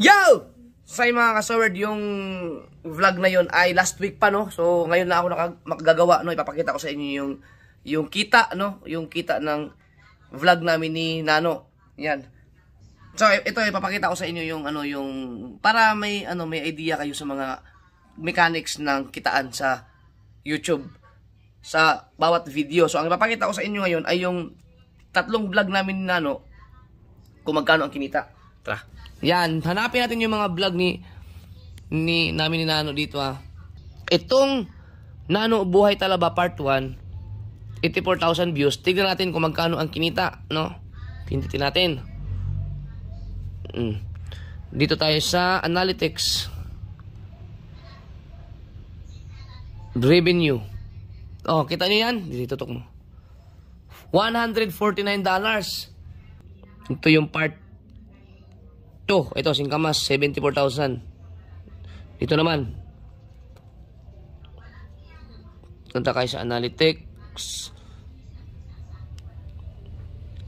Yo! Sa mga kasaward, yung vlog na yon ay last week pa, no? So, ngayon na ako nakagagawa, no? Ipapakita ko sa inyo yung, yung kita, no? Yung kita ng vlog namin ni Nano. Yan. So, ito, ipapakita ko sa inyo yung, ano, yung, para may, ano, may idea kayo sa mga mechanics ng kitaan sa YouTube sa bawat video. So, ang ipapakita ko sa inyo ngayon ay yung tatlong vlog namin ni Nano kung magkano ang kinita. Tara. Yan, hanapin natin yung mga vlog ni ni namin ni Nano dito ah. Itong Nano Buhay Talaba Part 1, 84,000 views. Tignan natin kung magkano ang kinita, no? Pindutin natin. Mm. Dito tayo sa analytics. Revenue. Oh, kita niyo yan? Dito tutok mo. $149. Ito yung part 2. Ito, singkamas, 74,000. Ito naman. Punta kayo sa analytics.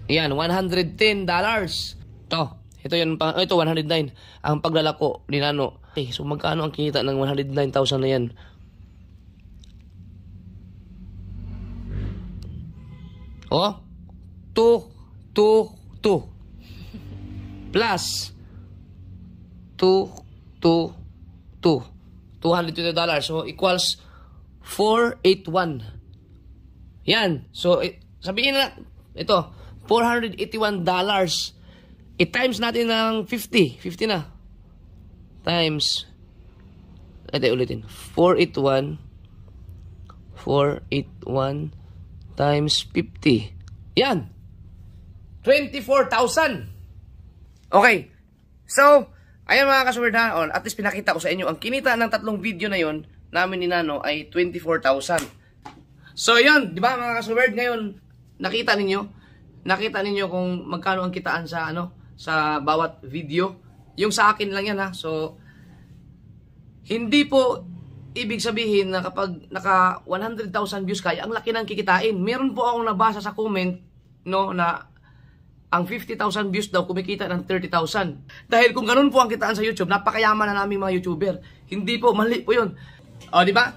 Yan, $110. dollars. Ito, ito yun, ito 109. Ang paglalako ni Nano. Okay, eh, so magkano ang kita ng 109,000 na yan? Oh, 2, 2, 2. Plus, 2, 2, 2. $220. So, equals 481. Yan. So, sabihin na, ito, $481. I-times natin ng 50. 50 na. Times, ito ulitin, 481. 481 times 50. Yan. 24,000. Okay. So, Ayan mga kasword ha, on, at least pinakita ko sa inyo, ang kinita ng tatlong video na yon namin ni Nano ay 24,000. So yun, di ba mga kasword, ngayon nakita ninyo, nakita ninyo kung magkano ang kitaan sa ano, sa bawat video. Yung sa akin lang yan ha, so hindi po ibig sabihin na kapag naka 100,000 views kaya ang laki ng kikitain. Meron po akong nabasa sa comment no na ang 50,000 views daw kumikita ng 30,000. Dahil kung ganun po ang kitaan sa YouTube, napakayaman na namin mga YouTuber. Hindi po, mali po yun. O, di ba?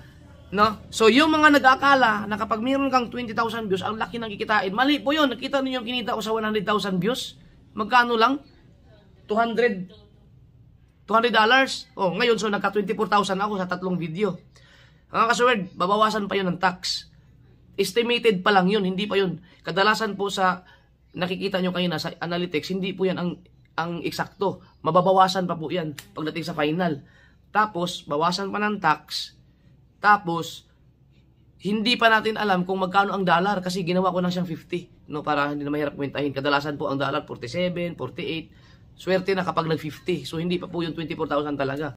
No? So, yung mga nag-aakala na kapag meron kang 20,000 views, ang laki ng kikitain, mali po yun. Nakita niyo yung kinita ko sa 100,000 views? Magkano lang? 200 200 dollars. Oh, ngayon so nagka 24,000 ako sa tatlong video. Mga kasuwerd, babawasan pa yun ng tax. Estimated pa lang yun, hindi pa yun. Kadalasan po sa nakikita nyo na sa analytics, hindi po yan ang, ang eksakto. Mababawasan pa po yan pagdating sa final. Tapos, bawasan pa ng tax. Tapos, hindi pa natin alam kung magkano ang dollar kasi ginawa ko lang siyang 50 no para hindi na mahirap kwentahin. Kadalasan po ang dollar 47, 48. Swerte na kapag nag 50. So hindi pa po yung 24,000 talaga.